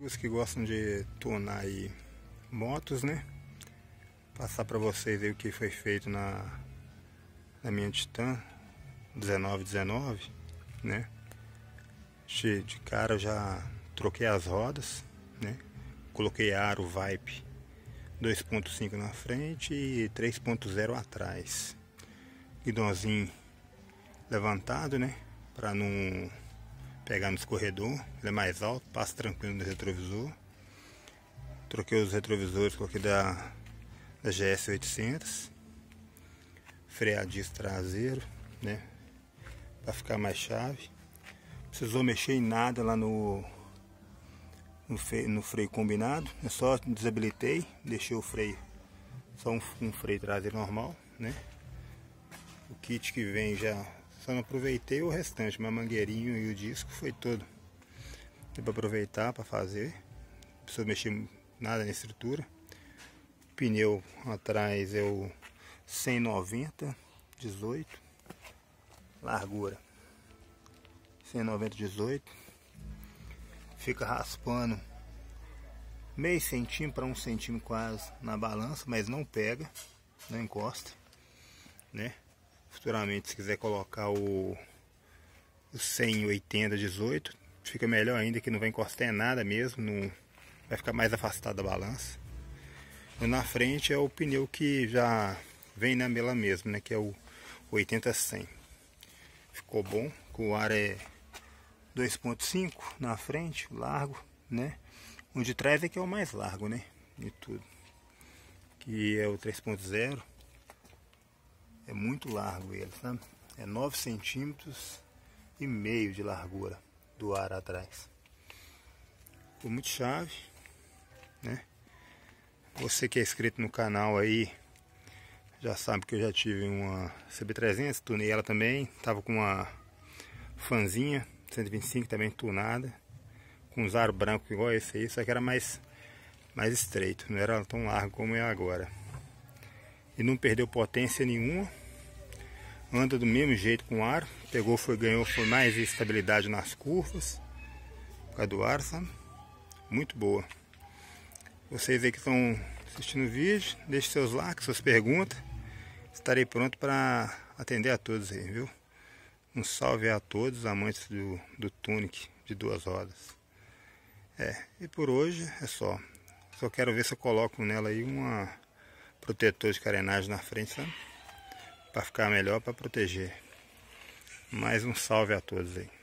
Pessoas que gostam de tunar aí motos, né? Passar para vocês aí o que foi feito na, na minha Titan 1919, né? De, de cara eu já troquei as rodas, né? Coloquei aro Vipe 2.5 na frente e 3.0 atrás. Guidãozinho levantado, né? Para não pegar no escorredor, ele é mais alto, passa tranquilo no retrovisor. Troquei os retrovisores com aqui da, da GS800. Freadisco traseiro, né? para ficar mais chave. Precisou mexer em nada lá no, no, freio, no freio combinado. Eu só desabilitei, deixei o freio, só um, um freio traseiro normal, né? O kit que vem já só não aproveitei o restante, meu mangueirinho e o disco foi todo. Deu para aproveitar, para fazer. Não precisa mexer nada na estrutura. Pneu atrás é o 190, 18. Largura. 190, 18. Fica raspando meio centímetro para um centímetro quase na balança, mas não pega, não encosta, né? Futuramente, se quiser colocar o, o 180 18, fica melhor ainda, que não vai encostar em nada mesmo, não, vai ficar mais afastado da balança. E na frente é o pneu que já vem na mela mesmo, né? Que é o 80-100. Ficou bom, o ar é 2.5 na frente, largo, né? O de trás é que é o mais largo, né? De tudo. Que é o 3.0. É muito largo ele, sabe? É 9 centímetros e meio de largura do ar atrás. Ficou muito chave, né? Você que é inscrito no canal aí, já sabe que eu já tive uma CB300, tunei ela também. Tava com uma fanzinha 125 também tunada, com um aro branco igual esse aí, só que era mais mais estreito, não era tão largo como é agora. E não perdeu potência nenhuma anda do mesmo jeito com o ar. Pegou, foi, ganhou, foi mais estabilidade nas curvas. Por causa do ar, sabe? Muito boa. Vocês aí que estão assistindo o vídeo, deixe seus likes, suas perguntas. Estarei pronto para atender a todos aí, viu? Um salve a todos amantes do, do Tunic de duas rodas. É, e por hoje é só. Só quero ver se eu coloco nela aí uma protetor de carenagem na frente, sabe? para ficar melhor para proteger. Mais um salve a todos aí.